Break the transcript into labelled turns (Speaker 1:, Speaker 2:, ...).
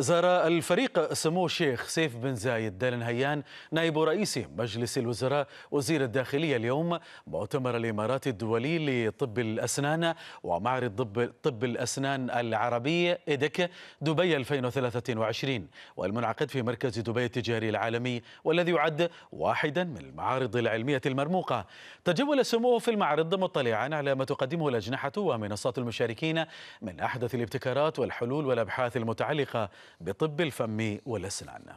Speaker 1: زار الفريق سمو الشيخ سيف بن زايد دال نهيان نائب رئيس مجلس الوزراء وزير الداخلية اليوم مؤتمر الإمارات الدولي لطب الأسنان ومعرض طب, طب الأسنان العربي إدك دبي 2023 والمنعقد في مركز دبي التجاري العالمي والذي يعد واحدا من المعارض العلمية المرموقة تجول سموه في المعرض مطلعا على ما تقدمه الأجنحة ومنصات المشاركين من أحدث الابتكارات والحلول والأبحاث المتعلقة بطب الفم والأسنان